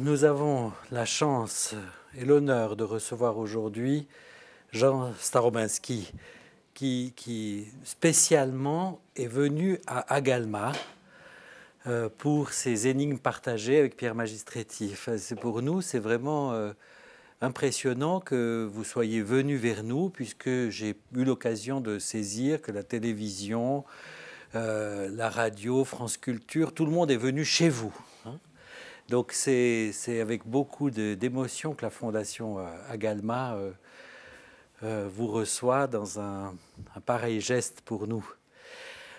nous avons la chance et l'honneur de recevoir aujourd'hui Jean Starobinski, qui, spécialement est venu à Agalma euh, pour ses énigmes partagées avec Pierre Magistretti. c'est pour nous, c'est vraiment euh, impressionnant que vous soyez venu vers nous, puisque j'ai eu l'occasion de saisir que la télévision, euh, la radio, France Culture, tout le monde est venu chez vous. Donc c'est avec beaucoup d'émotion que la Fondation euh, Agalma euh, euh, vous reçoit dans un, pareil geste pour nous.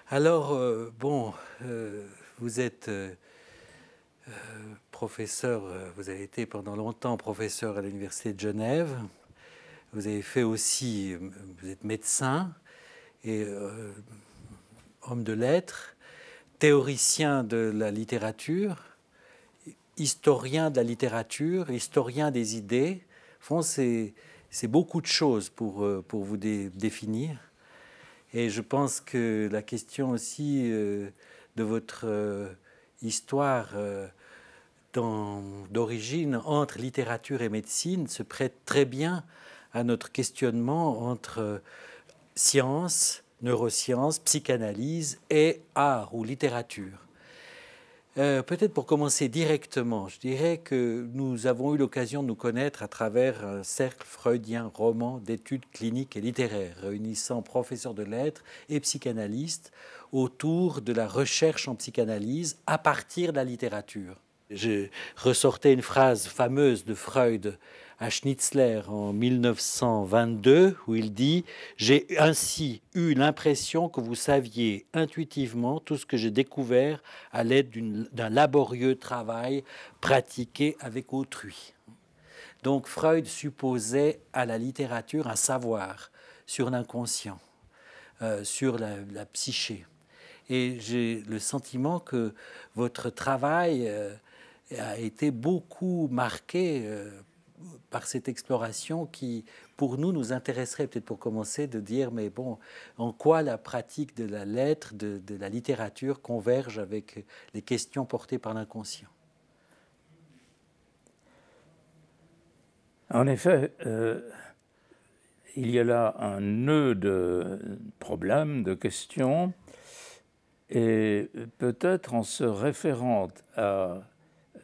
Alors, bon, vous êtes professeur, vous avez été pendant longtemps professeur à l'Université de Genève. Vous avez fait aussi, vous êtes médecin et homme de lettres, théoricien de la littérature historien de la littérature, historien des idées. c'est beaucoup de choses pour, euh, pour vous définir. Et je pense que la question aussi euh, de votre euh, histoire d'origine entre littérature et médecine se prête très bien à notre questionnement entre science, neurosciences, psychanalyse et art ou littérature. Euh, peut-être pour commencer directement, je dirais que nous avons eu l'occasion de nous connaître à travers un cercle freudien roman d'études cliniques et littéraires, réunissant professeurs de lettres et psychanalystes autour de la recherche en psychanalyse à partir de la littérature. Je ressortais une phrase fameuse de Freud à Schnitzler en 1922, où il dit ⁇ J'ai ainsi eu l'impression que vous saviez intuitivement tout ce que j'ai découvert à l'aide d'un laborieux travail pratiqué avec autrui. ⁇ Donc Freud supposait à la littérature un savoir sur l'inconscient, euh, sur la, psyché. Et j'ai le sentiment que votre travail... Euh, a été beaucoup marqué euh, par cette exploration qui, pour nous, nous intéresserait peut-être pour commencer de dire, mais bon, en quoi la pratique de la lettre, de, la littérature converge avec les questions portées par l'inconscient En effet, euh, il y a là un nœud de problèmes, de questions, et peut-être en se référant à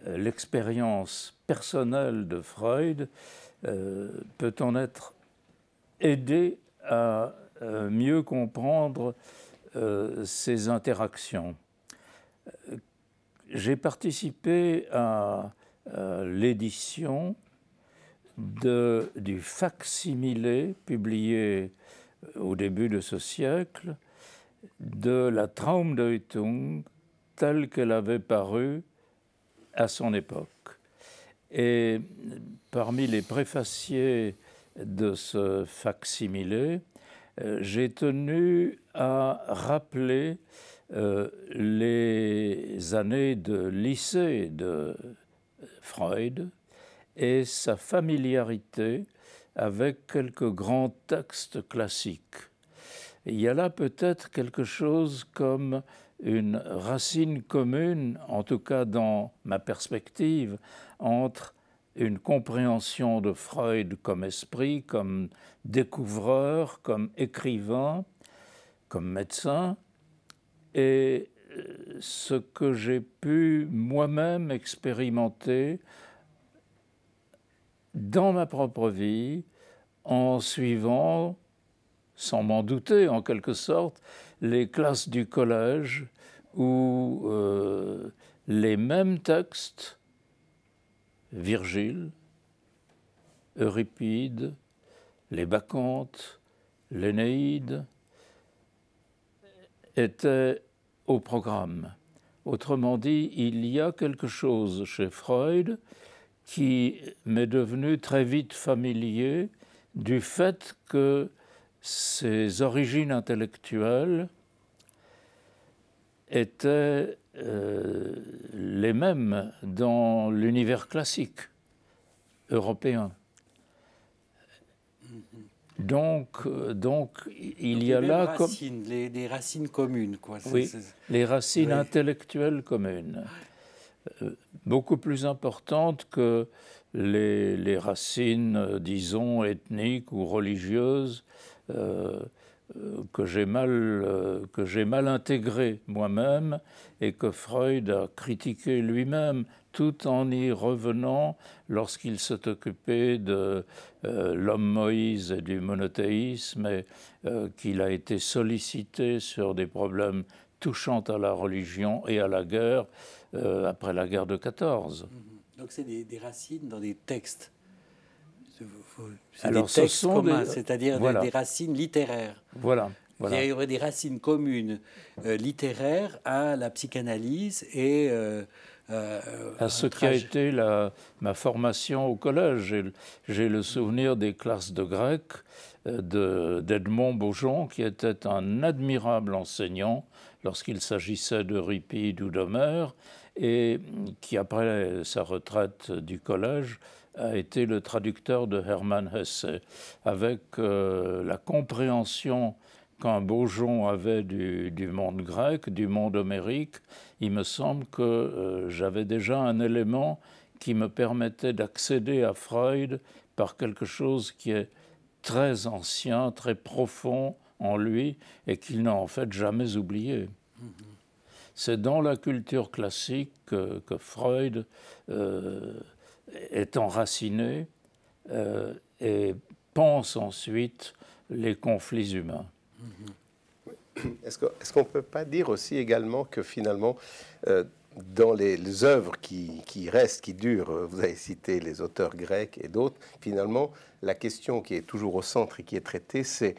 l'expérience personnel de Freud euh, peut en être aidé à euh, mieux comprendre ses euh, ces interactions. J'ai participé à, à l'édition du facsimilé publié au début de ce siècle de la Traumdeutung telle qu'elle avait paru à son époque. Et parmi les préfaciers de ce facsimilé, euh, j'ai tenu à rappeler euh, les années de lycée de Freud et sa familiarité avec quelques grands textes classiques. Il y a là peut-être quelque chose comme une racine commune, en tout cas dans ma perspective, entre une compréhension de Freud comme esprit, comme découvreur, comme écrivain, comme médecin, et euh, ce que j'ai pu moi-même expérimenter dans ma propre vie en suivant, sans m'en douter en quelque sorte, les classes du collège où euh, les mêmes textes, Virgile, Euripide, les Bacchantes, l'Énéide, étaient au programme. Autrement dit, il y a quelque chose chez Freud qui m'est devenu très vite familier du fait que ses origines intellectuelles étaient euh, les mêmes dans l'univers classique européen. Donc, donc il y a là comme... les, racines communes, quoi. Oui, les racines intellectuelles communes, euh, beaucoup plus importantes que les, racines, euh, disons, ethniques ou religieuses. Euh, que j'ai mal, euh, que mal intégré moi-même et que Freud a critiqué lui-même tout en y revenant lorsqu'il s'est occupé de euh, l'homme Moïse et du monothéisme et qu'il a été sollicité sur des problèmes touchant à la religion et à la guerre après la guerre de 14. Donc c'est des racines dans des textes c'est des textes c'est-à-dire des, racines littéraires. Voilà. Il y aurait des racines communes euh, littéraires à la psychanalyse et euh, euh, à ce qui a été ma formation au collège. J'ai le souvenir des classes de grec d'Edmond Beaujon, qui était un admirable enseignant lorsqu'il s'agissait de d'Euripide ou d'Homère, et qui, après sa retraite du collège, a été le traducteur de Hermann Hesse, avec euh, la compréhension qu'un Beaujon avait du, monde grec, du monde homérique, il me semble que euh, j'avais déjà un élément qui me permettait d'accéder à Freud par quelque chose qui est très ancien, très profond en lui et qu'il n'a en fait jamais oublié. Mm-hmm. C'est dans la culture classique que, Freud euh, est enraciné euh, et pense ensuite les conflits humains. Est-ce qu'on ne peut pas dire aussi également que finalement, euh, dans les, œuvres qui, restent, qui durent, euh, vous avez cité les auteurs grecs et d'autres, finalement, la question qui est toujours au centre et qui est traitée, c'est,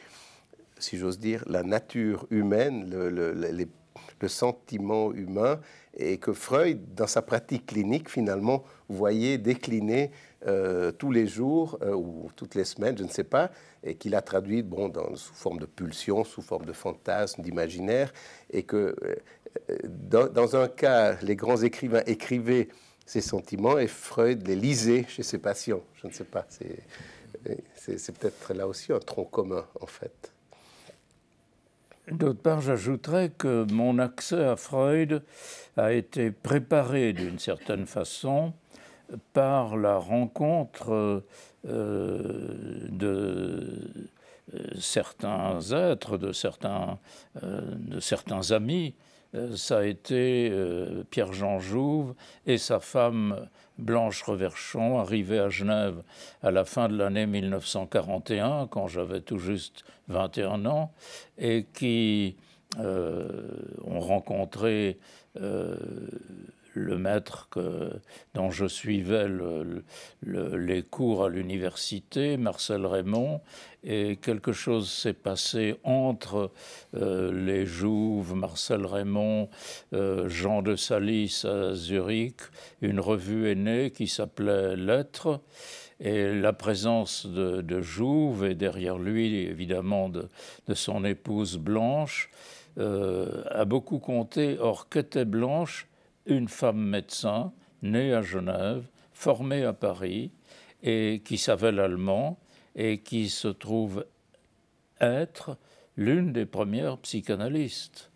si j'ose dire, la nature humaine, le sentiment humain et que Freud, dans sa pratique clinique, finalement, voyait décliner euh, tous les jours euh, ou toutes les semaines, je ne sais pas, et qu'il a traduit bon, sous forme de pulsion, sous forme de fantasme, d'imaginaire, et que euh, dans, dans, un cas, les grands écrivains écrivaient ces sentiments et Freud les lisait chez ses patients. Je ne sais pas, c'est peut-être là aussi un tronc commun, en fait. D'autre part, j'ajouterais que mon accès à Freud a été préparé d'une certaine façon par la rencontre euh, de euh, certains êtres, de certains, euh, amis. Ça a été Pierre-Jean Jouve et sa femme Blanche Reverchon, arrivée à Genève à la fin de l'année 1941, quand j'avais tout juste 21 ans, et qui euh, ont rencontré euh, le maître que, dont je suivais les cours à l'université, Marcel Raymond, et quelque chose s'est passé entre euh, les Jouves, Marcel Raymond, euh, Jean de Salis à Zurich. Une revue est qui s'appelait Lettres. Et la présence de, de, Jouve, et derrière lui, évidemment, de, son épouse Blanche, euh, a beaucoup compté. Or, qu'était Blanche une femme médecin, née à Genève, formée à Paris, et qui savait l'allemand, et qui se trouve être l'une des premières psychanalystes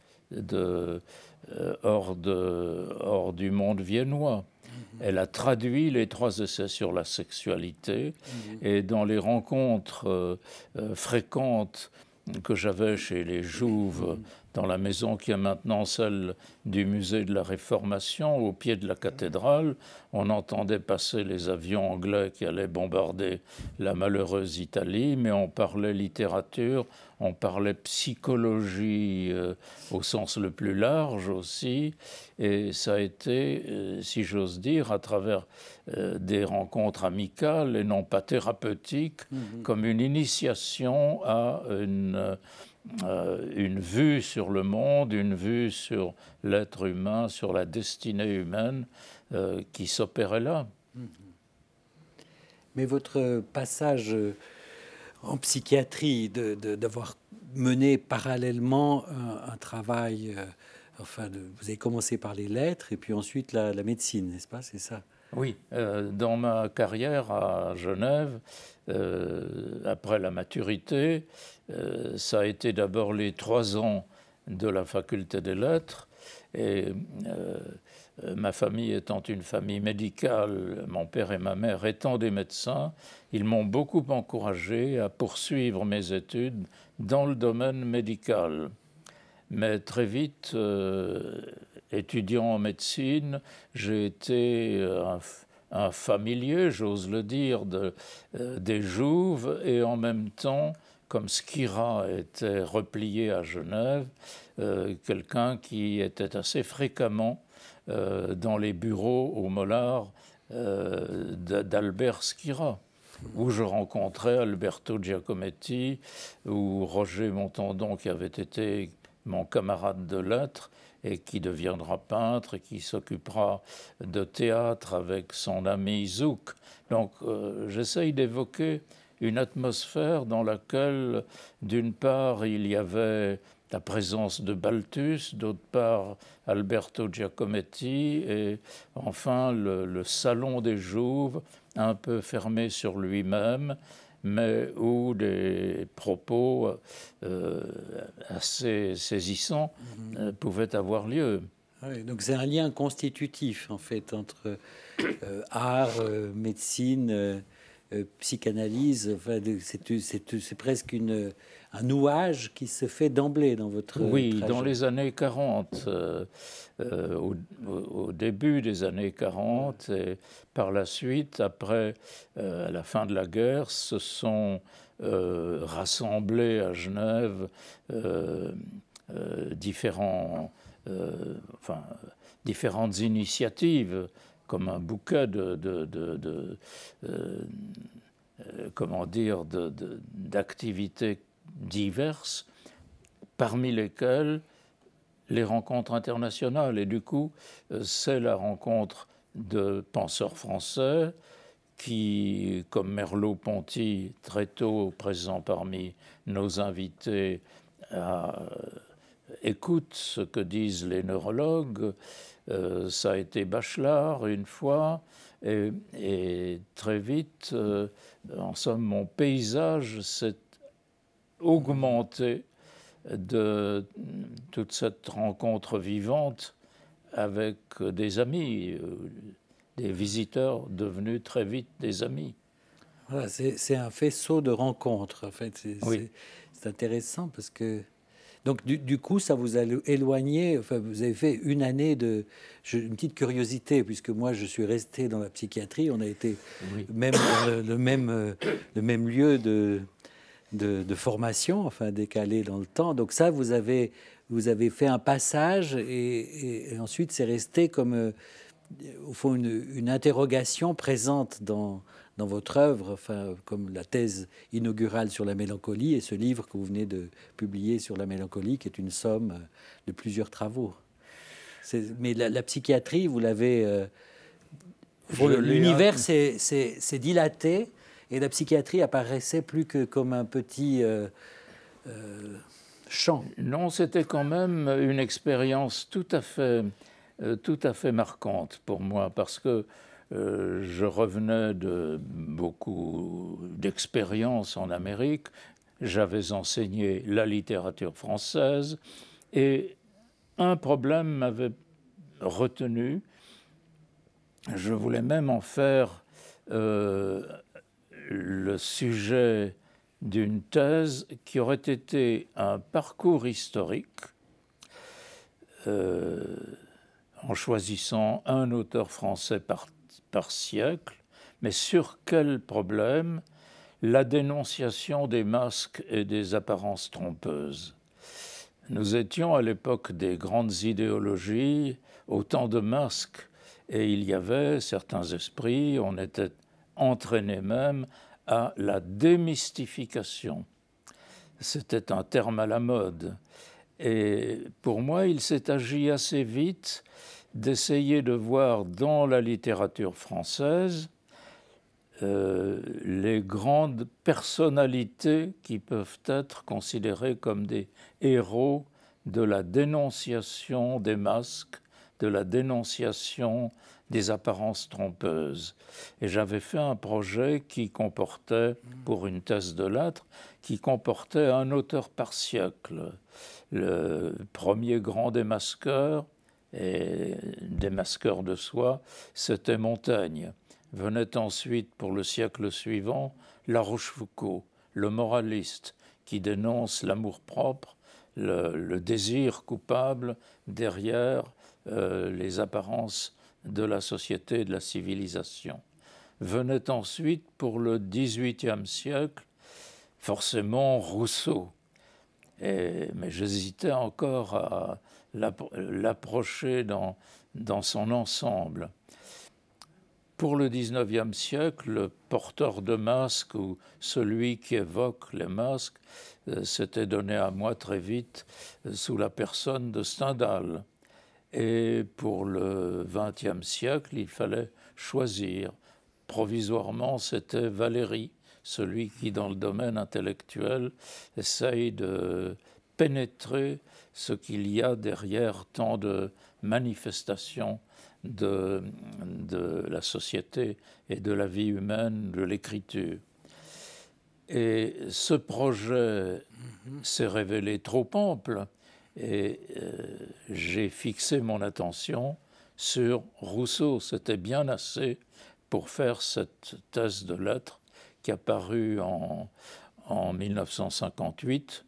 euh, hors, du monde viennois. Mhm. Elle a traduit les trois essais sur la sexualité mhm. et dans les rencontres euh, euh, fréquentes que j'avais chez les Jouves mhm dans la maison qui est maintenant celle du musée de la Réformation, au pied de la cathédrale. On entendait passer les avions anglais qui allaient bombarder la malheureuse Italie, mais on parlait littérature, on parlait psychologie euh, au sens le plus large aussi, et ça a été, euh, si j'ose dire, à travers euh, des rencontres amicales et non pas thérapeutiques, mm-hmm. comme une initiation à une euh, une vue sur le monde, une vue sur l'être humain, sur la destinée humaine euh, qui s'opérait là. Mais votre passage euh, en psychiatrie, d'avoir mené parallèlement un, travail, enfin, de, vous avez commencé par les lettres et puis ensuite la, la médecine, n'est-ce pas C'est ça oui, euh, dans ma carrière à Genève, euh, après la maturité, euh, ça a été d'abord les trois ans de la faculté des lettres. Et ma famille étant une famille médicale, mon père et ma mère étant des médecins, ils m'ont beaucoup encouragé à poursuivre mes études dans le domaine médical. Mais très vite, étudiant en médecine, j'ai été euh, un, familier, j'ose le dire, de, euh, des Jouves, et en même temps, comme Skira était replié à Genève, euh, quelqu'un qui était assez fréquemment dans les bureaux au Mollard d'Albert Skira où je rencontrais Alberto Giacometti ou Roger Montandon, qui avait été mon camarade de lettres, et qui deviendra peintre et qui s'occupera de théâtre avec son ami Zouk. Donc euh, j'essaye d'évoquer une atmosphère dans laquelle, d'une part, il y avait la présence de Balthus, d'autre part Alberto Giacometti, et enfin le, le salon des Jouves, un peu fermé sur lui-même, mais, où des propos euh, assez saisissants mhm. euh, pouvaient avoir lieu. Ah donc c'est un lien constitutif en fait entre euh, art, médecine. Euh, psychanalyse. c'est presque un nouage qui se fait d'emblée dans votre. Oui, dans les années 40, euh, euh, au, début des années 40, et par la suite, après, la fin de la guerre, se sont rassemblés à Genève différentes initiatives comme un bouquet de, de euh, euh, comment dire, d'activités diverses, parmi lesquelles les rencontres internationales. Et du coup, euh, c'est la rencontre de penseurs français qui, comme Merleau-Ponty, très tôt présent parmi nos invités, écoutent écoute ce que disent les neurologues, euh, ça a été Bachelard une fois, et, très vite, euh, en somme, mon paysage s'est augmenté de toute cette rencontre vivante avec des amis, euh, des visiteurs devenus très vite des amis. Voilà, c'est un faisceau de rencontres, en fait. C'est intéressant parce que donc, du, coup, ça vous a éloigné. Enfin, vous avez fait une année de. une petite curiosité, puisque moi, je suis resté dans la psychiatrie. On a été même dans le, même, euh, le même lieu de, de, formation, enfin, décalé dans le temps. Donc, ça, vous avez, vous avez fait un passage et, ensuite, c'est resté comme, euh, au fond, une, une interrogation présente dans dans votre œuvre, enfin, comme la thèse inaugurale sur la mélancolie et ce livre que vous venez de publier sur la mélancolie, qui est une somme euh, de plusieurs travaux. Mais la, psychiatrie, vous l'avez. Euh, hein. L'univers s'est dilaté et la psychiatrie apparaissait plus que comme un petit euh, champ. Non, c'était quand même une expérience tout à fait, tout à fait marquante pour moi parce que euh, je revenais de beaucoup d'expériences en Amérique. J'avais enseigné la littérature française et un problème m'avait retenu. Je voulais même en faire euh, le sujet d'une thèse qui aurait été un parcours historique euh, en choisissant un auteur français par par siècle, mais sur quel problème La dénonciation des masques et des apparences trompeuses. Nous étions à l'époque des grandes idéologies, autant de masques, et il y avait certains esprits, on était entraînés même à la démystification. C'était un terme à la mode. Et pour moi, il s'est agi assez vite d'essayer de voir dans la littérature française euh, les grandes personnalités qui peuvent être considérées comme des héros de la dénonciation des masques, de la dénonciation des apparences trompeuses. Et j'avais fait un projet qui comportait, pour une thèse de l'âtre, qui comportait un auteur par siècle. Le premier grand démasqueur, et des masqueurs de soie, c'était Montaigne. Venait ensuite, pour le siècle suivant, La Rochefoucauld, le moraliste, qui dénonce l'amour-propre, le, désir coupable derrière euh, les apparences de la société et de la civilisation. Venait ensuite, pour le XVIIIe siècle, forcément Rousseau. mais j'hésitais encore à l'approcher dans, son ensemble. Pour le XIXe siècle, le porteur de masques ou celui qui évoque les masques euh, s'était donné à moi très vite euh, sous la personne de Stendhal. Et pour le XXe siècle, il fallait choisir. Provisoirement, c'était Valérie, celui qui, dans le domaine intellectuel, essaye de pénétrer ce qu'il y a derrière tant de manifestations de, la société et de la vie humaine, de l'écriture. Et ce projet mm-hmm. s'est révélé trop ample et euh, j'ai fixé mon attention sur Rousseau. C'était bien assez pour faire cette thèse de lettres qui a paru en, en 1958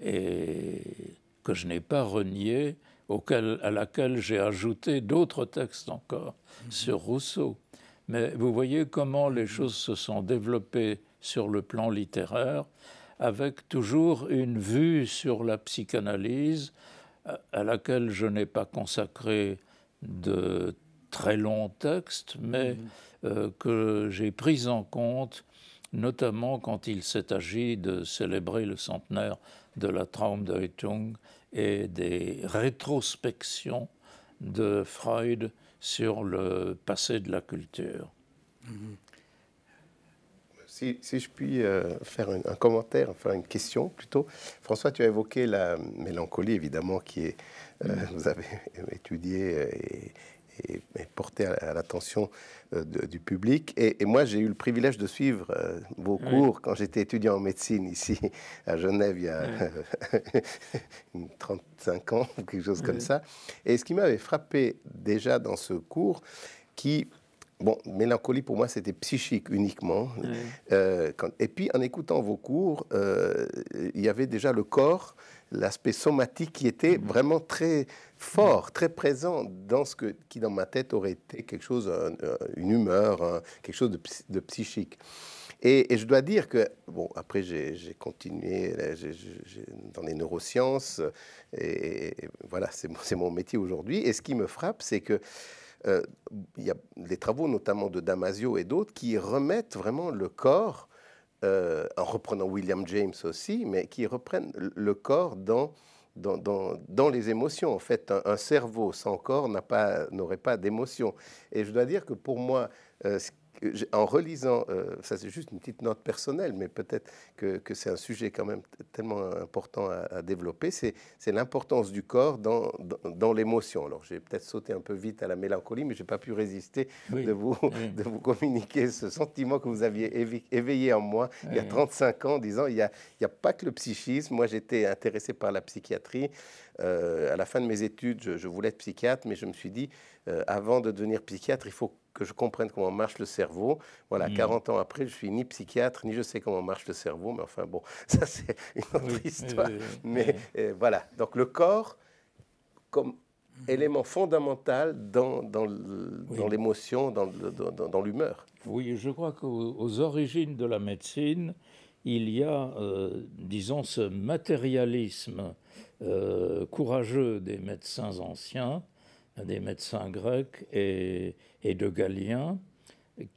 et que je n'ai pas renié, à laquelle j'ai ajouté d'autres textes encore mhm. sur Rousseau. Mais vous voyez comment les mhm. choses se sont développées sur le plan littéraire, avec toujours une vue sur la psychanalyse, à, laquelle je n'ai pas consacré de très longs textes, mais mhm. euh, que j'ai pris en compte, notamment quand il s'est agi de célébrer le centenaire de la de Hitung et des rétrospections de Freud sur le passé de la culture. Mm-hmm. Si, je puis euh, faire un, commentaire, enfin une question plutôt. François, tu as évoqué la mélancolie, évidemment, qui est, euh, mm-hmm. vous avez étudié et, porté à, l'attention euh, du public. Et, moi, j'ai eu le privilège de suivre euh, vos cours quand j'étais étudiant en médecine ici à Genève il y a 35 ans ou quelque chose comme ça. Et ce qui m'avait frappé déjà dans ce cours, qui Bon, mélancolie pour moi, c'était psychique uniquement. Euh, et puis, en écoutant vos cours, il y avait déjà le corps l'aspect somatique qui était mhm. vraiment très fort, très présent dans ce qui dans ma tête aurait été quelque chose, une humeur, quelque chose de, psychique. Et, je dois dire que, bon, après j'ai continué dans les neurosciences, et, voilà, c'est mon, métier aujourd'hui. Et ce qui me frappe, c'est que euh, il y a des travaux notamment de Damasio et d'autres qui remettent vraiment le corps euh, en reprenant William James aussi, mais qui reprennent le corps dans, dans, les émotions. En fait, un, cerveau sans corps n'aurait pas, pas d'émotion. Et je dois dire que pour moi, euh, en relisant, euh, ça c'est juste une petite note personnelle, mais peut-être que, c'est un sujet quand même tellement important à, développer, c'est l'importance du corps dans, l'émotion. Alors j'ai peut-être sauté un peu vite à la mélancolie, mais je n'ai pas pu résister de, vous, de vous communiquer ce sentiment que vous aviez éveillé en moi il y a 35 ans, en disant, il n'y a, pas que le psychisme, moi j'étais intéressé par la psychiatrie. Euh, à la fin de mes études, je, voulais être psychiatre, mais je me suis dit, euh, avant de devenir psychiatre, il faut que je comprenne comment marche le cerveau. Voilà, 40 hmm. ans après, je suis ni psychiatre, ni je sais comment marche le cerveau, mais enfin bon, ça c'est une autre histoire. mais euh, voilà, donc le corps, comme hmm. élément fondamental dans, l'émotion, dans, l'humeur. Oui, je crois qu'aux origines de la médecine, il y a, euh, disons, ce matérialisme euh, courageux des médecins anciens des médecins grecs et, de Galien,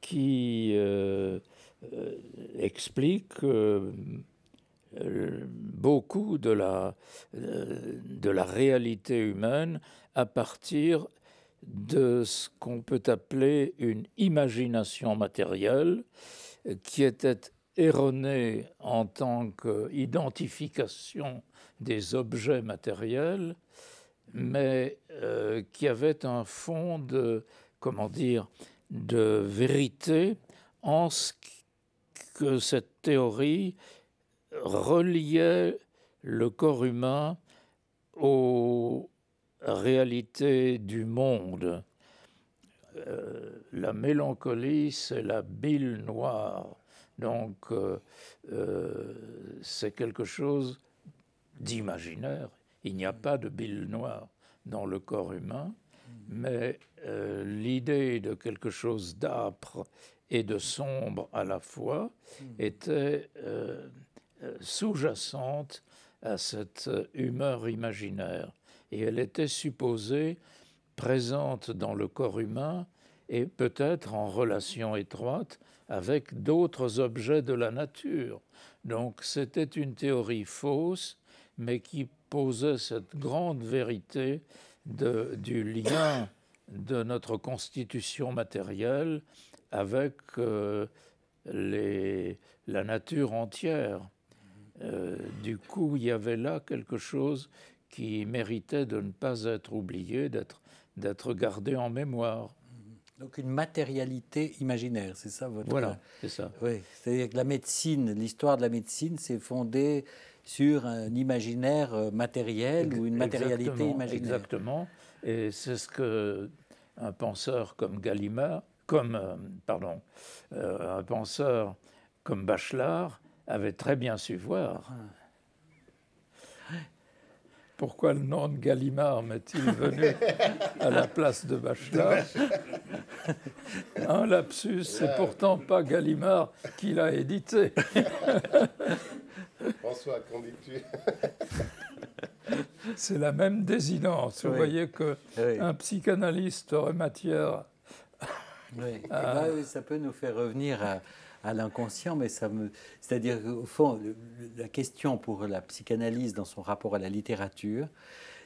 qui euh, euh, explique euh, beaucoup de la, de la réalité humaine à partir de ce qu'on peut appeler une imagination matérielle qui était erronée en tant qu'identification des objets matériels mais euh, qui avait un fond de, comment dire, de vérité en ce que cette théorie reliait le corps humain aux réalités du monde. Euh, la mélancolie, c'est la bile noire. Donc, euh, c'est quelque chose d'imaginaire, il n'y a pas de bile noire dans le corps humain, mais euh, l'idée de quelque chose d'âpre et de sombre à la fois était euh, euh, sous-jacente à cette humeur imaginaire. Et elle était supposée présente dans le corps humain et peut-être en relation étroite avec d'autres objets de la nature. Donc c'était une théorie fausse mais qui posait cette grande vérité de, du lien de notre constitution matérielle avec euh, les, la nature entière. Euh, du coup, il y avait là quelque chose qui méritait de ne pas être oublié, d'être gardé en mémoire. Donc une matérialité imaginaire, c'est ça votre... Voilà, c'est ça. Oui, c'est-à-dire que la médecine, l'histoire de la médecine s'est fondée sur un imaginaire euh, matériel ou une matérialité exactement, Exactement. Et c'est ce que un penseur comme Gallimard, comme, euh, pardon, euh, un penseur comme Bachelard avait très bien su voir. Ah. Pourquoi le nom de Gallimard m'est-il venu à la place de Bachelard Un lapsus, c'est pourtant pas Gallimard qui l'a édité. François, qu'en dis-tu C'est la même désinence. Vous voyez qu'un psychanalyste aurait matière. Eh ben ça peut nous faire revenir à, l'inconscient, mais C'est-à-dire qu'au fond, la question pour la psychanalyse dans son rapport à la littérature,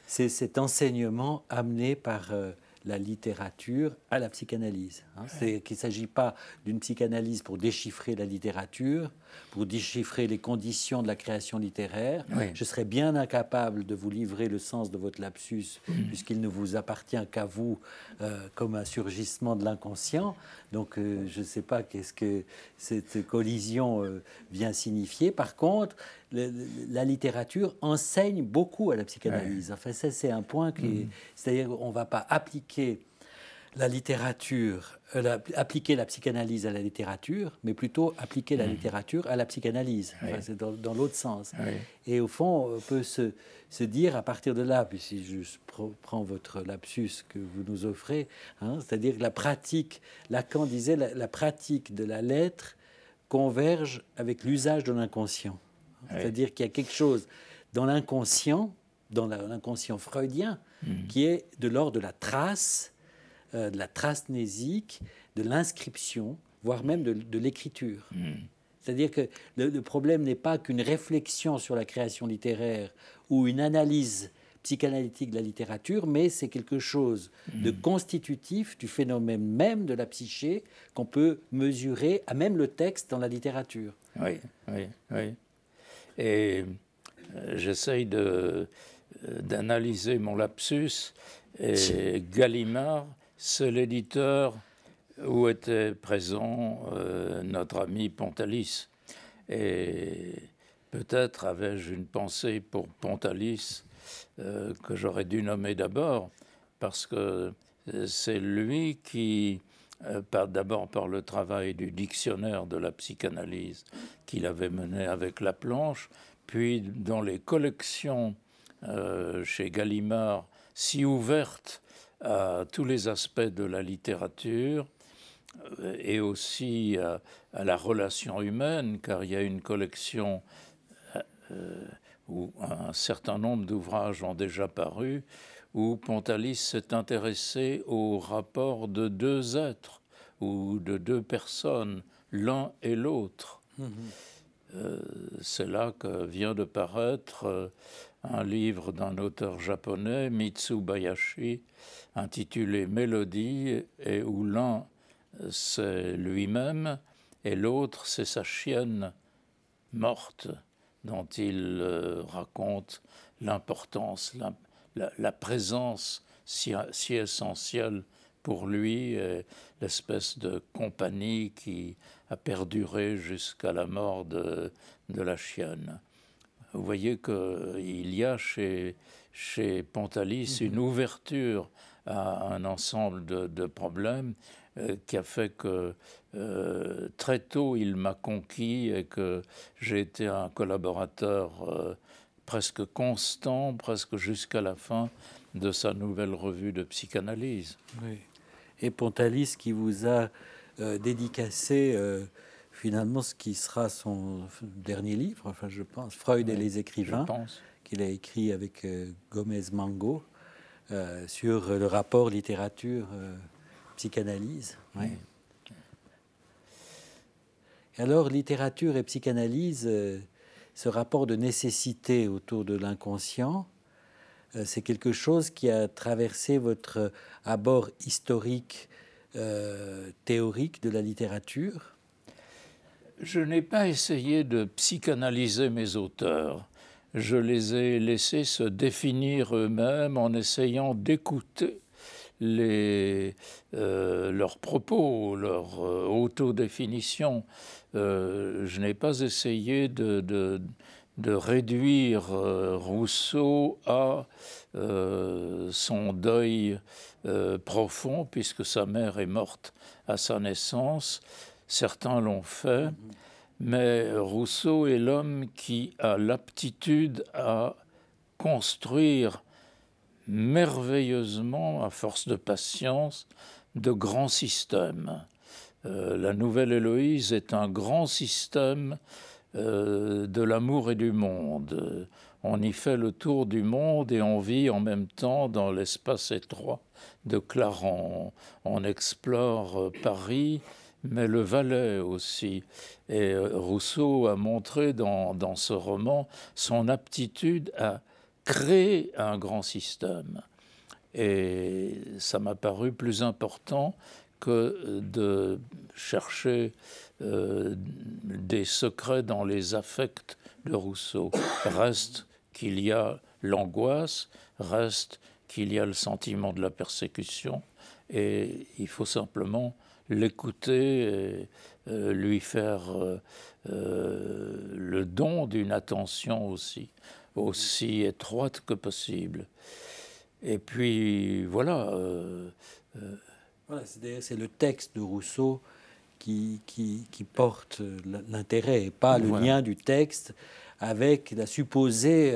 c'est cet enseignement amené par. Euh, la littérature à la psychanalyse. Il hein. qu'il ne s'agit pas d'une psychanalyse pour déchiffrer la littérature, pour déchiffrer les conditions de la création littéraire. Je serais bien incapable de vous livrer le sens de votre lapsus, mm. puisqu'il ne vous appartient qu'à vous euh, comme un surgissement de l'inconscient. Donc euh, je ne sais pas qu'est-ce que cette collision euh, vient signifier. Par contre, la littérature enseigne beaucoup à la psychanalyse. Enfin, c'est un point qui. Mm. C'est-à-dire, on ne va pas appliquer la littérature, euh, appliquer la psychanalyse à la littérature, mais plutôt appliquer la mhm. littérature à la psychanalyse. c'est dans, l'autre sens. Et au fond, on euh, peut se, dire à partir de là, puis si je prends votre lapsus que vous nous offrez, hein, c'est-à-dire la pratique, Lacan disait, la, pratique de la lettre converge avec l'usage de l'inconscient. C'est-à-dire qu'il y a quelque chose dans l'inconscient, dans l'inconscient freudien, mhm. qui est de l'ordre de la trace euh, de la trace nésique, de l'inscription, voire même de, l'écriture. Hmm. C'est-à-dire que le, problème n'est pas qu'une réflexion sur la création littéraire ou une analyse psychanalytique de la littérature, mais c'est quelque chose de hmm. constitutif du phénomène même de la psyché qu'on peut mesurer à même le texte dans la littérature. Oui, oui, oui. Et euh, j'essaye euh, d'analyser mon lapsus. Et Gallimard c'est l'éditeur où était présent euh, notre ami Pontalis. Et peut-être avais-je une pensée pour Pontalis euh, que j'aurais dû nommer d'abord, parce que euh, c'est lui qui, d'abord par le travail du dictionnaire de la psychanalyse qu'il avait mené avec la planche, puis dans les collections chez Gallimard, si ouvertes à tous les aspects de la littérature euh, et aussi euh, à, la relation humaine, car il y a une collection euh, où un certain nombre d'ouvrages ont déjà paru, où Pontalis s'est intéressé au rapport de deux êtres ou de deux personnes, l'un et l'autre. Mmh c'est là que vient de paraître un livre d'un auteur japonais, Mitsubayashi, intitulé Mélodie, et où l'un c'est lui-même et l'autre c'est sa chienne morte dont il euh, raconte l'importance, la, présence si, essentielle pour lui, et l'espèce de compagnie qui a perduré jusqu'à la mort de la chienne vous voyez qu'il euh, y a chez, chez Pontalis mhm. une ouverture à un ensemble de, problèmes euh, qui a fait que euh, très tôt il m'a conquis et que j'ai été un collaborateur presque constant, presque jusqu'à la fin de sa nouvelle revue de psychanalyse. Oui. Et Pontalis qui vous a dédicacé finalement ce qui sera son dernier livre, enfin je pense, Freud et les écrivains, qu'il a écrit avec euh, Gomez Mango euh, sur le rapport littérature-psychanalyse. Euh, Alors littérature et psychanalyse, ce rapport de nécessité autour de l'inconscient, c'est quelque chose qui a traversé votre abord historique, théorique de la littérature je n'ai pas essayé de psychanalyser mes auteurs. Je les ai laissés se définir eux-mêmes en essayant d'écouter euh, leurs propos, leur auto euh, autodéfinition. Euh, je n'ai pas essayé de, de réduire Rousseau à son deuil profond, puisque sa mère est morte à sa naissance certains l'ont fait, mais Rousseau est l'homme qui a l'aptitude à construire merveilleusement, à force de patience, de grands systèmes. Euh, la nouvelle Héloïse est un grand système euh, de l'amour et du monde. On y fait le tour du monde et on vit en même temps dans l'espace étroit de Clarence. On explore euh, Paris mais le valet aussi. Et euh, Rousseau a montré dans, ce roman son aptitude à créer un grand système. Et ça m'a paru plus important que de chercher euh, des secrets dans les affects de Rousseau. Reste qu'il y a l'angoisse, reste qu'il y a le sentiment de la persécution, et il faut simplement l'écouter, et euh, lui faire euh, euh, le don d'une attention aussi, aussi étroite que possible. Et puis voilà. c'est le texte de Rousseau qui, porte l'intérêt et pas le lien du texte avec la supposée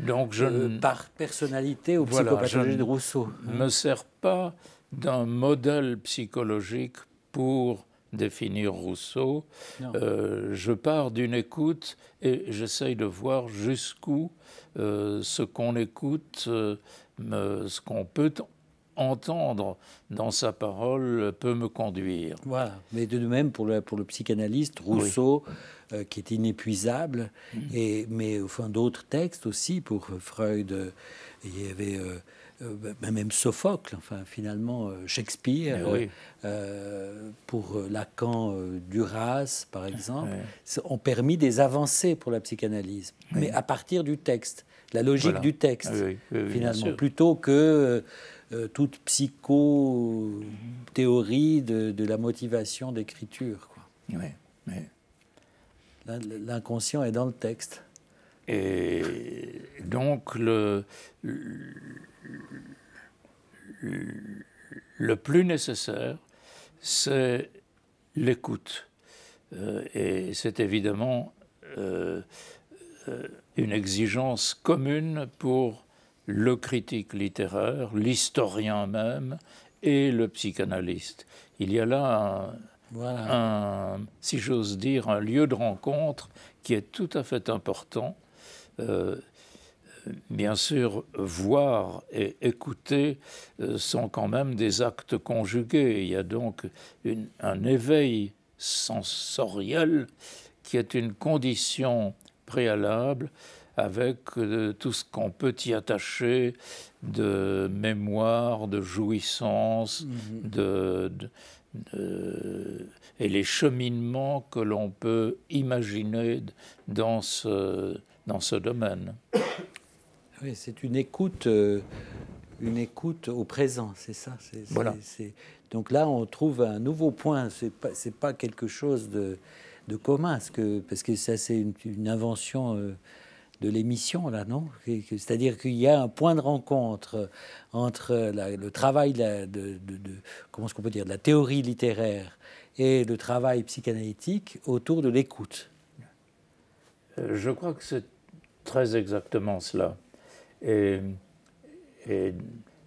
Donc je par personnalité ou psychopathologie de Rousseau. Ne me pas d'un modèle psychologique pour définir Rousseau. Euh, je pars d'une écoute et j'essaye de voir jusqu'où euh, ce qu'on écoute, euh, ce qu'on peut entendre dans sa parole peut me conduire. Voilà, mais de même pour le, pour le psychanalyste Rousseau, qui est inépuisable, mmh. et, mais fond d'autres textes aussi, pour Freud, il y avait euh, bah, même Sophocle, enfin finalement euh, Shakespeare, euh, pour Lacan, Duras par exemple, ont permis des avancées pour la psychanalyse, mais à partir du texte, la logique du texte, finalement, plutôt que... toute psychothéorie de, la motivation d'écriture. Oui, L'inconscient est dans le texte. Et donc, le, le plus nécessaire, c'est l'écoute. Euh, et c'est évidemment euh, euh, une exigence commune pour le critique littéraire, l'historien même et le psychanalyste. Il y a là si j'ose dire, un lieu de rencontre qui est tout à fait important bien sûr, voir et écouter euh, sont quand même des actes conjugués. Il y a donc un éveil sensoriel qui est une condition préalable avec euh, tout ce qu'on peut y attacher de mémoire, de jouissance, mm-hmm. euh, et les cheminements que l'on peut imaginer dans dans ce domaine c'est une écoute, euh, une écoute au présent, c'est ça. Voilà. Donc là, on trouve un nouveau point. C'est pas, pas quelque chose de, commun, parce que, ça, c'est une, invention. Euh, de l'émission, là, non C'est-à-dire qu'il y a un point de rencontre entre le travail de, qu'on peut dire, de la théorie littéraire et le travail psychanalytique autour de l'écoute. Euh, je crois que c'est très exactement cela et,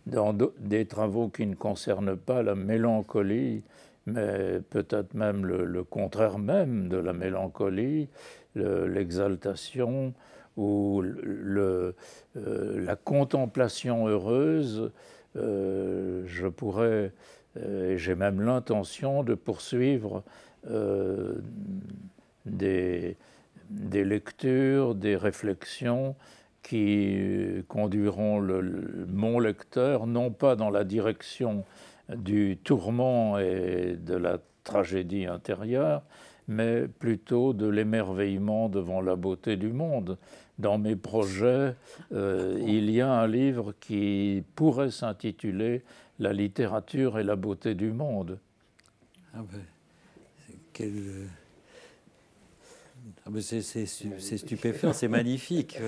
dans des travaux qui ne concernent pas la mélancolie, mais peut-être même le, contraire même de la mélancolie, l'exaltation ou euh, la contemplation heureuse, euh, je pourrais, euh, et j'ai même l'intention de poursuivre des lectures, des réflexions qui euh, conduiront le, mon lecteur non pas dans la direction du tourment et de la tragédie intérieure, mais plutôt de l'émerveillement devant la beauté du monde. Dans mes projets, euh, il y a un livre qui pourrait s'intituler La littérature et la beauté du monde. Ah ben, euh, ah ben c'est stupéfiant, c'est magnifique.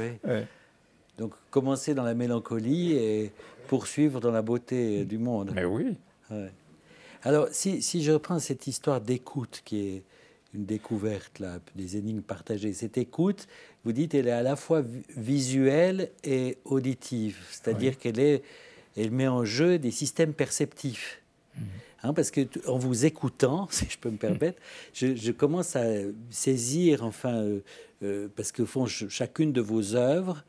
Donc commencer dans la mélancolie et poursuivre dans la beauté du monde. Mais oui. Alors si, je reprends cette histoire d'écoute qui est une découverte, des énigmes partagées, cette écoute, vous dites, elle est à la fois visuelle et auditive, c'est-à-dire qu'elle elle met en jeu des systèmes perceptifs. Mhm. Hein, parce que en vous écoutant, si je peux me permettre, je, commence à saisir, enfin, euh, euh, parce que font chacune de vos œuvres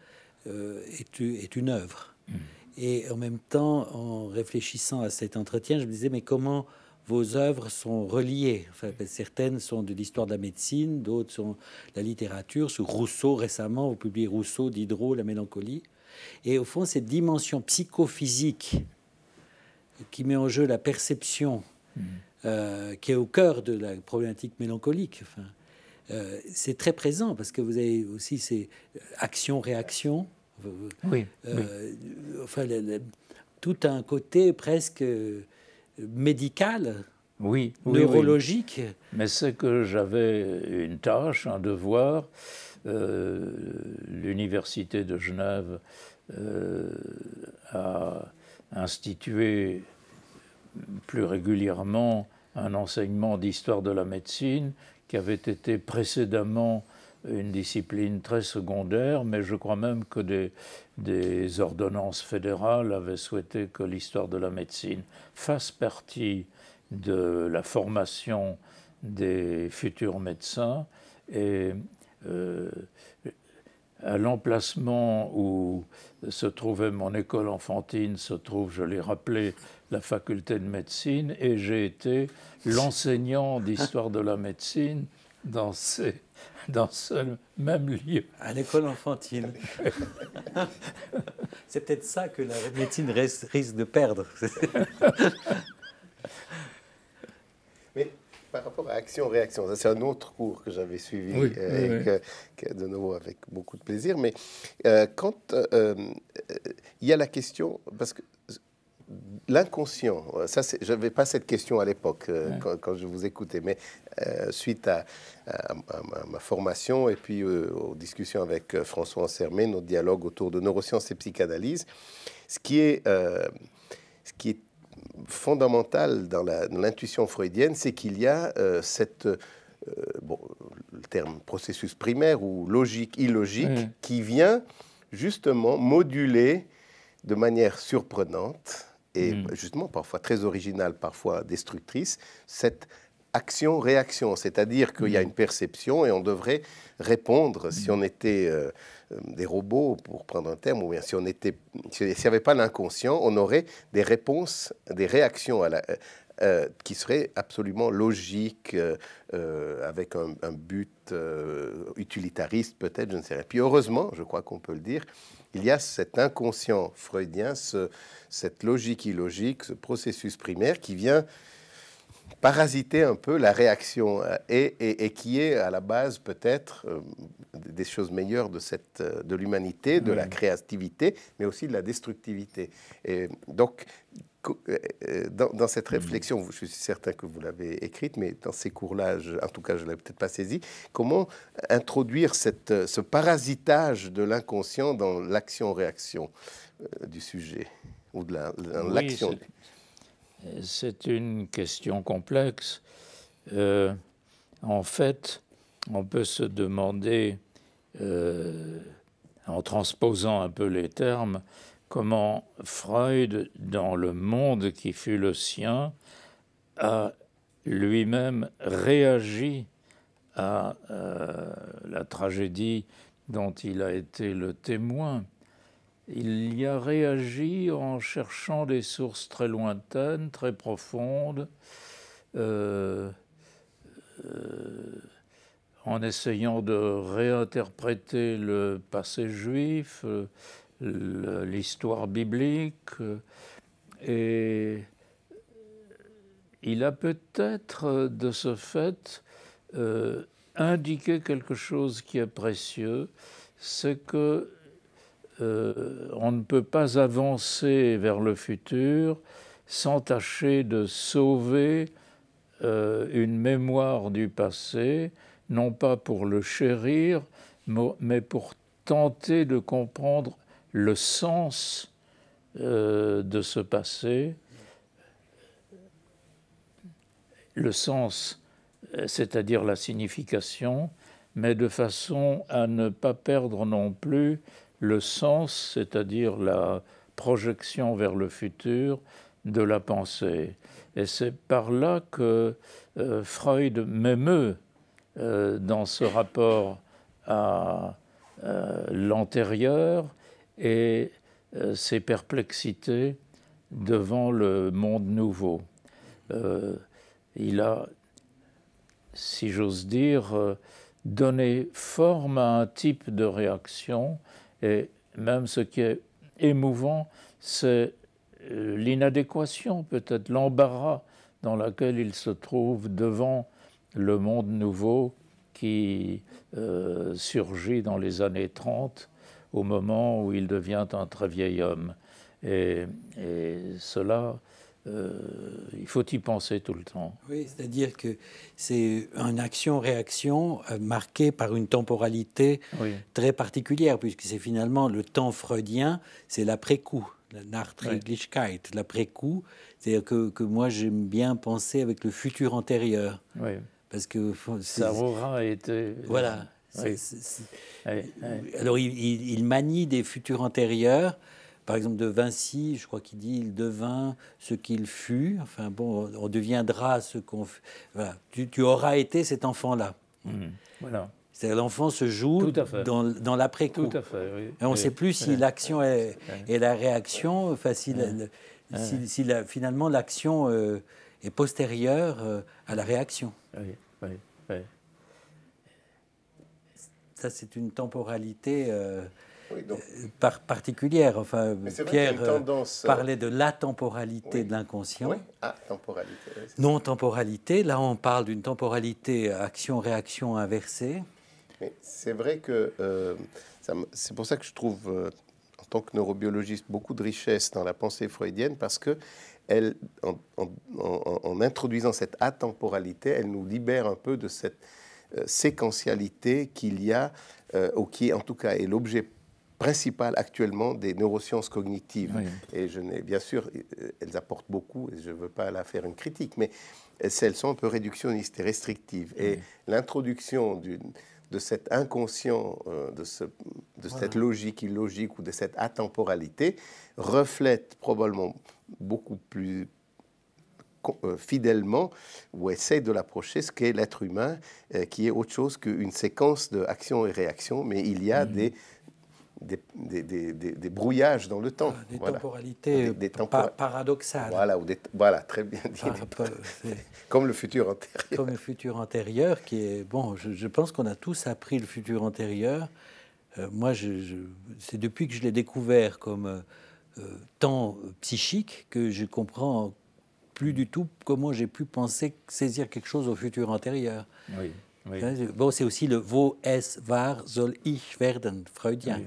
euh, est, une œuvre. Hmm. Et en même temps, en réfléchissant à cet entretien, je me disais, mais comment vos œuvres sont reliées. Ben, certaines sont de l'histoire de la médecine, d'autres sont de la littérature. sous Rousseau, récemment, vous publiez Rousseau, Diderot, La mélancolie. Et au fond, cette dimension psychophysique qui met en jeu la perception, hmm. euh, qui est au cœur de la problématique mélancolique. Enfin, euh, c'est très présent parce que vous avez aussi ces euh, actions-réactions. Euh, oui, Enfin, tout un côté presque médical, oui, neurologique. Mais c'est que j'avais une tâche, un devoir. L'université de Genève a institué plus régulièrement un enseignement d'histoire de la médecine qui avait été précédemment une discipline très secondaire, mais je crois même que des, des ordonnances fédérales avaient souhaité que l'histoire de la médecine fasse partie de la formation des futurs médecins. Et euh, à l'emplacement où se trouvait mon école enfantine se trouve, je l'ai rappelé, la faculté de médecine et j'ai été l'enseignant d'histoire de la médecine dans, ce même lieu. À l'école enfantine. C'est peut-être ça que la médecine risque de perdre. Mais par rapport à action-réaction, c'est un autre cours que j'avais suivi, euh, de nouveau avec beaucoup de plaisir. Mais euh, quand euh, il y a la question, parce que l'inconscient, ça, je n'avais pas cette question à l'époque euh, quand, je vous écoutais, mais euh, suite à, ma formation et puis euh, aux discussions avec François Ancermé, notre dialogue autour de neurosciences et psychanalyse, ce qui est, ce qui est fondamental dans, l'intuition freudienne, c'est qu'il y a cette bon, le terme processus primaire ou logique illogique qui vient justement moduler de manière surprenante et hmm. justement parfois très originale, parfois destructrice, cette action-réaction, c'est-à-dire qu'il y a hmm. une perception et on devrait répondre si hmm. on était euh, euh, des robots, pour prendre un terme, ou bien si on était, s'il n'y avait pas l'inconscient, on aurait des réponses, des réactions à la, euh, qui seraient absolument logiques, avec un, but utilitariste peut-être, je ne sais rien. Puis heureusement, je crois qu'on peut le dire, il y a cet inconscient freudien, cette logique illogique, ce processus primaire qui vient parasiter un peu la réaction euh, et, qui est à la base peut-être euh, des choses meilleures de, euh, l'humanité, de la créativité, mais aussi de la destructivité. donc euh, euh, dans, cette mm. réflexion, je suis certain que vous l'avez écrite, mais dans ces cours-là, en tout cas, je ne l'ai peut-être pas saisi, comment introduire euh, ce parasitage de l'inconscient dans l'action-réaction du sujet ou de l'action C'est une question complexe. en fait, on peut se demander, en transposant un peu les termes, comment Freud, dans le monde qui fut le sien, a lui-même réagi à euh, la tragédie dont il a été le témoin. Il y a réagi en cherchant des sources très lointaines, très profondes, euh, euh, en essayant de réinterpréter le passé juif, l'histoire biblique. Euh, et il a peut-être, de ce fait, euh, indiqué quelque chose qui est précieux, c'est que euh, on ne peut pas avancer vers le futur sans tâcher de sauver une mémoire du passé, non pas pour le chérir, mais pour tenter de comprendre le sens euh, de ce passé, le sens, euh, c'est-à-dire la signification, mais de façon à ne pas perdre non plus le sens, c'est-à-dire la projection vers le futur de la pensée. Et c'est par là que euh, Freud m'émeut dans ce rapport à l'antérieur et euh, ses perplexités devant le monde nouveau. Euh, il a, si j'ose dire, euh, donné forme à un type de réaction et même ce qui est émouvant, c'est l'inadéquation, peut-être l'embarras dans lequel il se trouve devant le monde nouveau qui surgit dans les années 30 au moment où il devient un très vieil homme. Et, cela, euh, il faut y penser tout le temps. Oui, c'est-à-dire que c'est une action-réaction euh, marquée par une temporalité très particulière, puisque c'est finalement le temps freudien, c'est l'après-coup, l'après-coup. C'est-à-dire que, que moi, j'aime bien penser avec le futur antérieur. Oui. Parce que. ça aura été. Voilà. Euh, alors, il, manie des futurs antérieurs. Par exemple, de Vinci, je crois qu'il dit il devint ce qu'il fut. Enfin, bon, on deviendra ce qu'on. Tu, auras été cet enfant-là. Mmh. Voilà. C'est-à-dire l'enfant se joue dans, l'après-coup. on ne sait plus si l'action est, la réaction, enfin, si, finalement l'action euh, est postérieure euh, à la réaction ça c'est une temporalité euh, euh, particulière. Enfin, Pierre euh, parlait de la temporalité de l'inconscient. Oui, ah, non temporalité. Là, on parle d'une temporalité action-réaction inversée. C'est vrai que c'est pour ça que je trouve, en tant que neurobiologiste, beaucoup de richesse dans la pensée freudienne parce que elle, introduisant cette atemporalité, elle nous libère un peu de cette euh, séquentialité qu'il y a, euh, ou qui en tout cas est l'objet principal actuellement des neurosciences cognitives. Et je bien sûr, euh, elles apportent beaucoup, et je ne veux pas la faire une critique, mais elles sont un peu réductionnistes et restrictives. Et l'introduction de cet inconscient, de, ce, de cette logique illogique ou de cette atemporalité reflète probablement beaucoup plus euh, fidèlement ou essaye de l'approcher, ce qu'est l'être humain, euh, qui est autre chose qu'une séquence d'actions et réactions, mais il y a mm. des des, des, des, brouillages dans le temps. Ah, des temporalités tempora... paradoxales. Voilà, ou voilà, très bien dit. Ah, bah, comme le futur antérieur. Comme le futur antérieur, qui est. Bon, je, pense qu'on a tous appris le futur antérieur. Euh, moi, je, c'est depuis que je l'ai découvert comme temps psychique que je comprends plus du tout comment j'ai pu penser saisir quelque chose au futur antérieur. Oui. Bon, c'est aussi le wo es war soll ich werden freudien.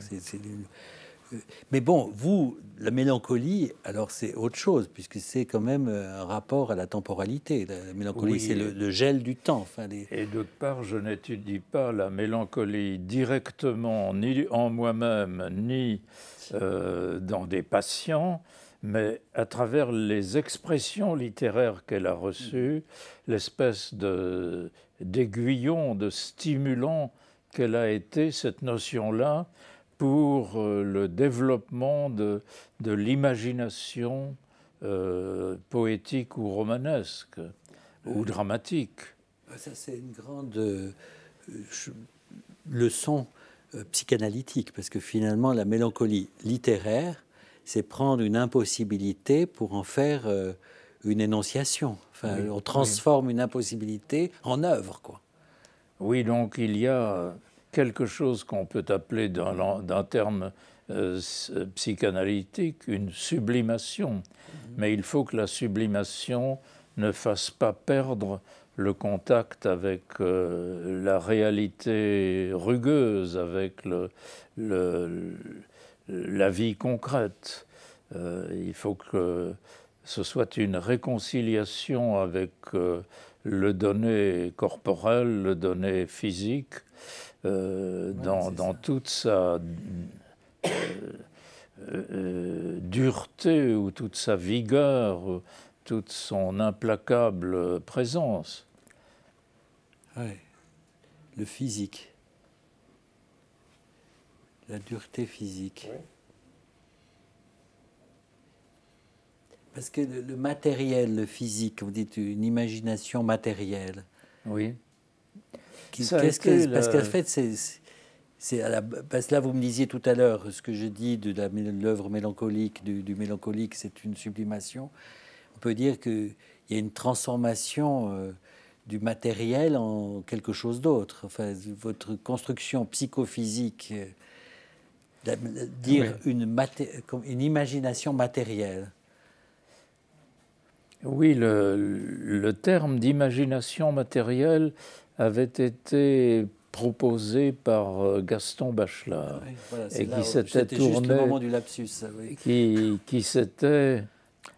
Euh, mais bon, vous, la mélancolie, alors c'est autre chose, puisque c'est quand même euh, un rapport à la temporalité. La mélancolie, c'est le, gel du temps. Et d'autre part, je n'étudie pas la mélancolie directement, ni en moi-même, ni euh, dans des patients mais à travers les expressions littéraires qu'elle a reçues, l'espèce d'aiguillon, de, stimulant qu'elle a été, cette notion-là, pour euh, le développement de, de l'imagination euh, poétique ou romanesque, euh, ou dramatique. Bah, ça, c'est une grande leçon psychanalytique, parce que finalement, la mélancolie littéraire c'est prendre une impossibilité pour en faire euh, une énonciation. Enfin, on transforme une impossibilité en œuvre, quoi. Oui, donc il y a euh, quelque chose qu'on peut appeler d'un terme euh, psychanalytique une sublimation. Mmh. Mais il faut que la sublimation ne fasse pas perdre le contact avec la réalité rugueuse, avec le, le, euh, la vie concrète. Euh, il faut que ce soit une réconciliation avec euh, le donné corporel, le donné physique, dans, toute sa dureté ou toute sa vigueur, toute son implacable présence. Oui, Le physique. La dureté physique. Parce que le, matériel, le physique, vous dites une imagination matérielle. Oui. quest que, Parce fait, c'est. à la, parce que là, vous me disiez tout à l'heure, ce que je dis de l'œuvre mélancolique, du, mélancolique, c'est une sublimation. On peut dire qu'il y a une transformation euh, du matériel en quelque chose d'autre. Enfin, votre construction psychophysique euh, dire une, maté une imagination matérielle. Oui, le, terme d'imagination matérielle avait été proposé par euh, Gaston Bachelard et qui s'était tourné le moment du lapsus, qui, s'était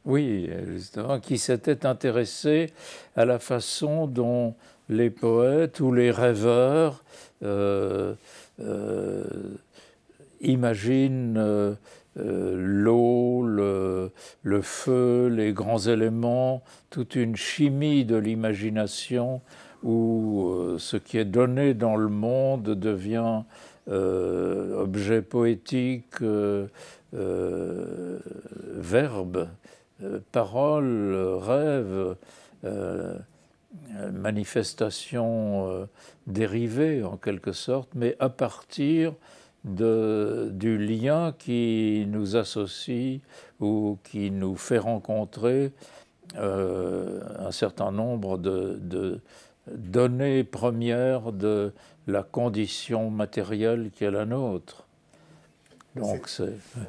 oui justement qui s'était intéressé à la façon dont les poètes ou les rêveurs euh, euh, imagine euh, euh, l'eau, le, feu, les grands éléments, toute une chimie de l'imagination où euh, ce qui est donné dans le monde devient objet poétique, verbe, parole, rêve. manifestation dérivée en quelque sorte, mais à partir de, du lien qui nous associe ou qui nous fait rencontrer euh, un certain nombre de, de, données premières de la condition matérielle qui est la nôtre.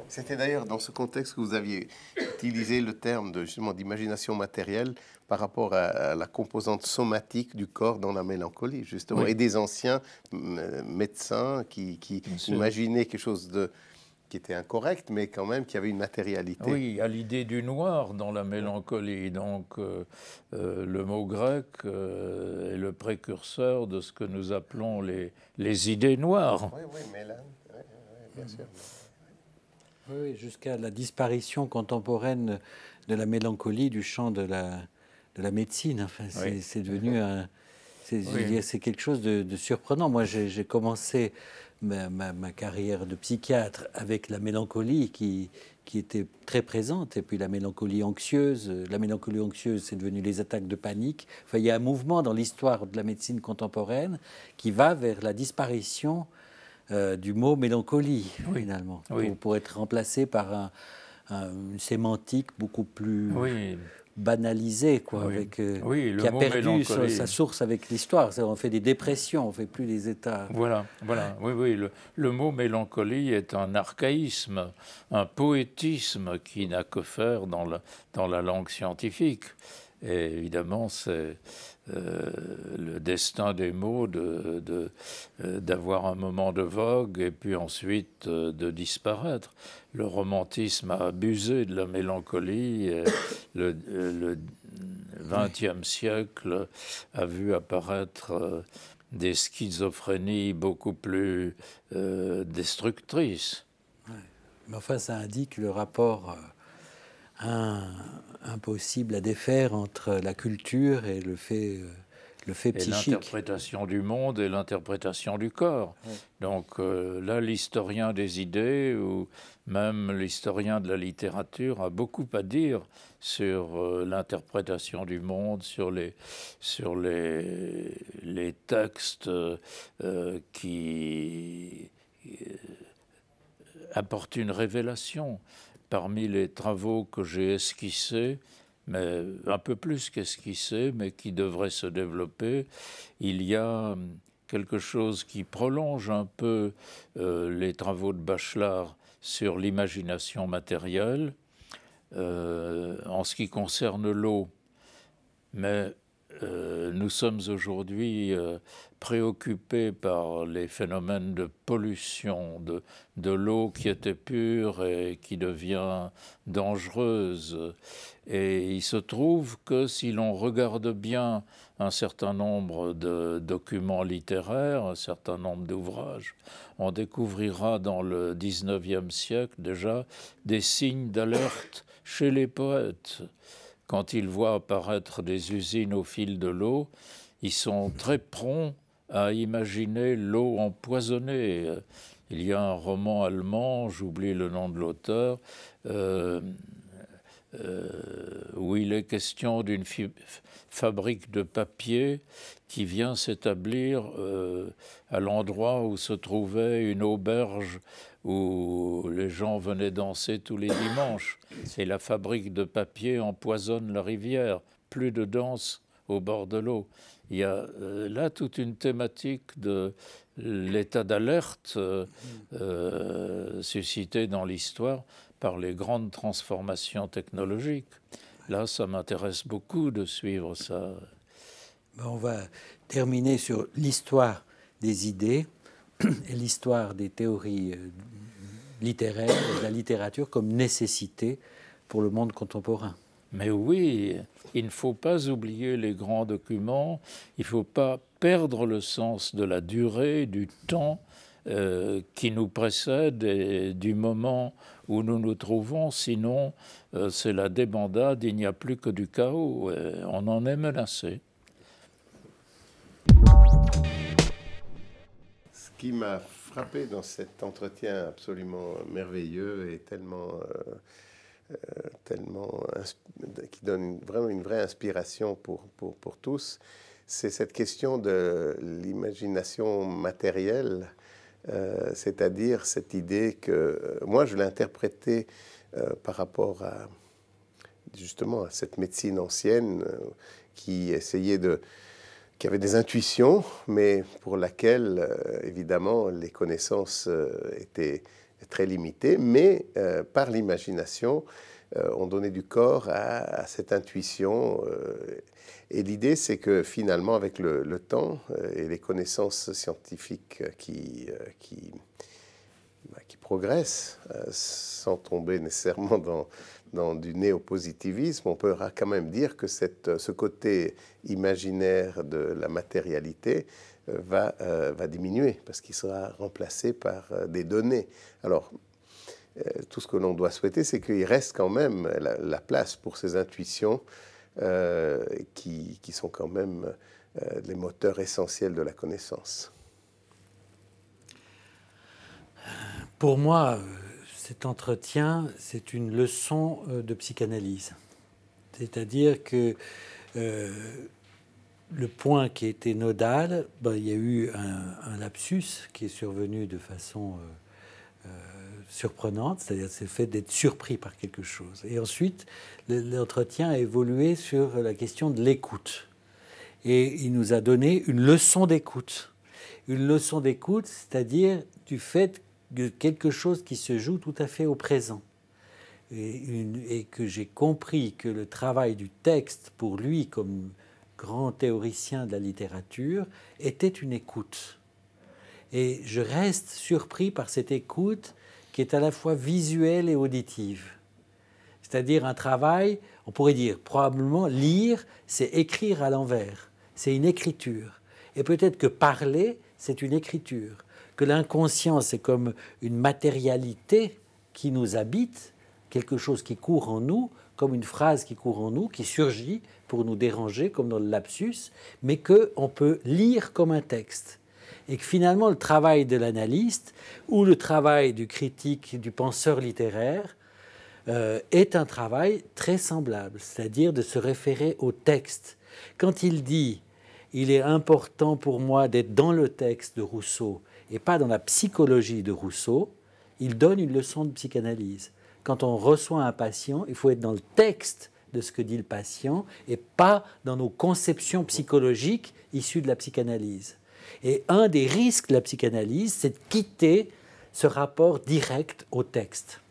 C'était d'ailleurs dans ce contexte que vous aviez utilisé le terme de, d'imagination matérielle par rapport à, la composante somatique du corps dans la mélancolie, justement, et des anciens médecins qui, imaginaient quelque chose de qui était incorrect, mais quand même qui avait une matérialité. Oui, à l'idée du noir dans la mélancolie. Donc, euh, euh, le mot grec euh, est le précurseur de ce que nous appelons les, les idées noires. Oui, oui, bien sûr. Oui, jusqu'à la disparition contemporaine de la mélancolie du chant de la, la médecine. Enfin, c'est devenu un. C'est quelque chose de, surprenant. Moi, j'ai commencé ma, carrière de psychiatre avec la mélancolie qui, était très présente, et puis la mélancolie anxieuse. La mélancolie anxieuse, c'est devenu les attaques de panique. Enfin, il y a un mouvement dans l'histoire de la médecine contemporaine qui va vers la disparition euh, du mot mélancolie, finalement, Pour, être remplacé par une sémantique beaucoup plus banalisé, quoi, avec, euh, oui, qui a perdu sa, source avec l'histoire. On fait des dépressions, on fait plus des états. Voilà, voilà. Oui, oui. Le, mot mélancolie est un archaïsme, un poétisme qui n'a que faire dans dans la langue scientifique. Et évidemment, c'est euh, le destin des mots d'avoir de, euh, d'avoir un moment de vogue et puis ensuite euh, de disparaître. Le romantisme a abusé de la mélancolie. le, le, XXe siècle a vu apparaître des schizophrénies beaucoup plus destructrices. Mais enfin, ça indique le rapport impossible à défaire entre la culture et le fait, euh, le fait psychique. Et l'interprétation du monde et l'interprétation du corps. Donc euh, là, l'historien des idées ou même l'historien de la littérature a beaucoup à dire sur euh, l'interprétation du monde, sur les, sur les, les textes qui apportent une révélation parmi les travaux que j'ai esquissés, mais un peu plus qu'esquissés, mais qui devraient se développer, il y a hum, quelque chose qui prolonge un peu euh, les travaux de Bachelard sur l'imagination matérielle euh, en ce qui concerne l'eau. Mais euh, nous sommes aujourd'hui euh, préoccupés par les phénomènes de pollution de, de l'eau qui était pure et qui devient dangereuse. Et il se trouve que si l'on regarde bien un certain nombre de documents littéraires, un certain nombre d'ouvrages, on découvrira dans le 19e siècle déjà des signes d'alerte chez les poètes quand ils voient apparaître des usines au fil de l'eau, ils sont très prompts à imaginer l'eau empoisonnée. Il y a un roman allemand, j'oublie le nom de l'auteur, euh, euh, où il est question d'une fabrique de papier qui vient s'établir euh, à l'endroit où se trouvait une auberge où les gens venaient danser tous les dimanches et la fabrique de papier empoisonne la rivière. Plus de danse au bord de l'eau. Il y a euh, là toute une thématique de l'état d'alerte euh, euh, suscité dans l'histoire par les grandes transformations technologiques. Là, ça m'intéresse beaucoup de suivre ça. Ben, on va terminer sur l'histoire des idées et l'histoire des théories littéraire la littérature comme nécessité pour le monde contemporain. Mais oui, il ne faut pas oublier les grands documents, il ne faut pas perdre le sens de la durée, du temps euh, qui nous précède et du moment où nous nous trouvons, sinon euh, c'est la débandade, il n'y a plus que du chaos, on en est menacé. qui m'a frappé dans cet entretien absolument merveilleux et tellement, euh, euh, tellement qui donne vraiment une vraie inspiration pour, tous, c'est cette question de l'imagination matérielle, euh, c'est-à-dire cette idée que moi je l'ai interprétée par rapport à justement à cette médecine ancienne qui essayait de qui avait des intuitions, mais pour laquelle, euh, évidemment, les connaissances euh, étaient très limitées, mais euh, par l'imagination, on donnait du corps à, cette intuition. et l'idée, c'est que finalement, avec le, temps et les connaissances scientifiques qui, bah, qui progressent, sans tomber nécessairement dans, dans du néopositivisme, on peut quand même dire que cette, euh, ce côté imaginaire de la matérialité euh, va, euh, va diminuer parce qu'il sera remplacé par des données. Alors, tout ce que l'on doit souhaiter, c'est qu'il reste quand même la, place pour ces intuitions qui, sont quand même les moteurs essentiels de la connaissance. Pour moi, cet entretien, c'est une leçon euh, de psychanalyse. C'est-à-dire que euh, le point qui était nodal, ben, il y a eu un, lapsus qui est survenu de façon euh, surprenante, c'est-à-dire c'est fait d'être surpris par quelque chose. Et ensuite, l'entretien a évolué sur la question de l'écoute. Et il nous a donné une leçon d'écoute. Une leçon d'écoute, c'est-à-dire du fait quelque chose qui se joue tout à fait au présent. Et, et que j'ai compris que le travail du texte, pour lui, comme grand théoricien de la littérature, était une écoute. Et je reste surpris par cette écoute qui est à la fois visuelle et auditive. C'est-à-dire un travail, on pourrait dire probablement lire, c'est écrire à l'envers, c'est une écriture. Et peut-être que parler, c'est une écriture que l'inconscience est comme une matérialité qui nous habite, quelque chose qui court en nous, comme une phrase qui court en nous, qui surgit pour nous déranger, comme dans le lapsus, mais qu'on peut lire comme un texte. Et que finalement, le travail de l'analyste ou le travail du critique, du penseur littéraire, euh, est un travail très semblable, c'est-à-dire de se référer au texte. Quand il dit il est important pour moi d'être dans le texte de Rousseau et pas dans la psychologie de Rousseau, il donne une leçon de psychanalyse. Quand on reçoit un patient, il faut être dans le texte de ce que dit le patient et pas dans nos conceptions psychologiques issues de la psychanalyse. Et un des risques de la psychanalyse, c'est de quitter ce rapport direct au texte.